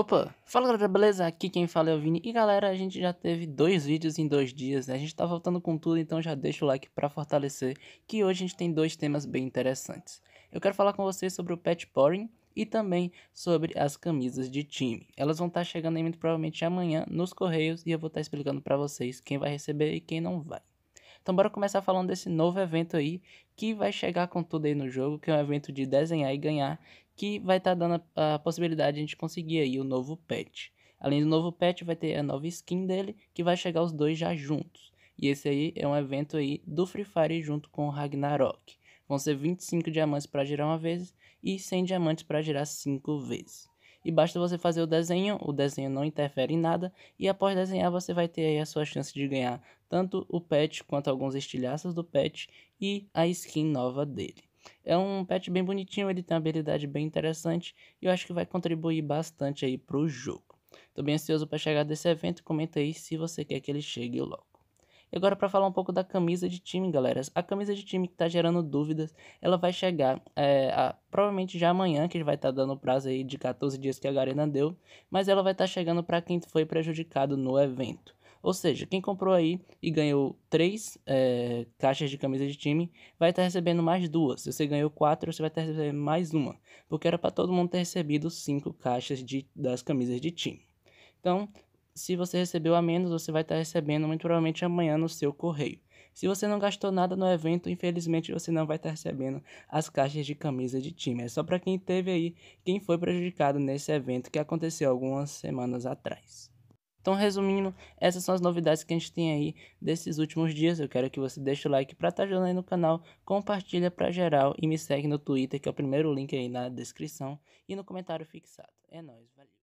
Opa, fala galera, beleza? Aqui quem fala é o Vini. E galera, a gente já teve dois vídeos em dois dias, né? A gente tá voltando com tudo, então já deixa o like pra fortalecer que hoje a gente tem dois temas bem interessantes. Eu quero falar com vocês sobre o pet pouring e também sobre as camisas de time. Elas vão estar tá chegando aí muito provavelmente amanhã nos correios e eu vou estar tá explicando para vocês quem vai receber e quem não vai. Então bora começar falando desse novo evento aí, que vai chegar com tudo aí no jogo, que é um evento de desenhar e ganhar, que vai estar tá dando a, a possibilidade de a gente conseguir aí o novo pet. Além do novo pet, vai ter a nova skin dele, que vai chegar os dois já juntos. E esse aí é um evento aí do Free Fire junto com o Ragnarok. Vão ser 25 diamantes para girar uma vez e 100 diamantes para girar 5 vezes e basta você fazer o desenho, o desenho não interfere em nada, e após desenhar você vai ter aí a sua chance de ganhar tanto o pet quanto alguns estilhaços do pet e a skin nova dele. É um pet bem bonitinho, ele tem uma habilidade bem interessante e eu acho que vai contribuir bastante aí pro jogo. Tô bem ansioso para chegar desse evento, comenta aí se você quer que ele chegue logo. E agora para falar um pouco da camisa de time, galera. A camisa de time que está gerando dúvidas, ela vai chegar é, a, provavelmente já amanhã, que vai estar tá dando prazo aí de 14 dias que a Garena deu, mas ela vai estar tá chegando para quem foi prejudicado no evento. Ou seja, quem comprou aí e ganhou três é, caixas de camisa de time vai estar tá recebendo mais duas. Se você ganhou quatro, você vai estar tá recebendo mais uma. Porque era para todo mundo ter recebido cinco caixas de, das camisas de time. Então, se você recebeu a menos, você vai estar recebendo muito provavelmente amanhã no seu correio. Se você não gastou nada no evento, infelizmente você não vai estar recebendo as caixas de camisa de time. É só para quem teve aí, quem foi prejudicado nesse evento que aconteceu algumas semanas atrás. Então, resumindo, essas são as novidades que a gente tem aí desses últimos dias. Eu quero que você deixe o like para estar tá ajudando aí no canal, compartilha para geral e me segue no Twitter, que é o primeiro link aí na descrição e no comentário fixado. É nóis, valeu!